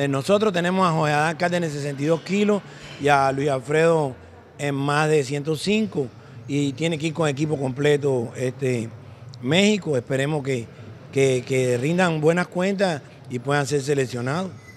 Eh, nosotros tenemos a José Adán Cárdenas en 62 kilos y a Luis Alfredo en más de 105 y tiene que ir con equipo completo este, México. Esperemos que, que rindan buenas cuentas y puedan ser seleccionados.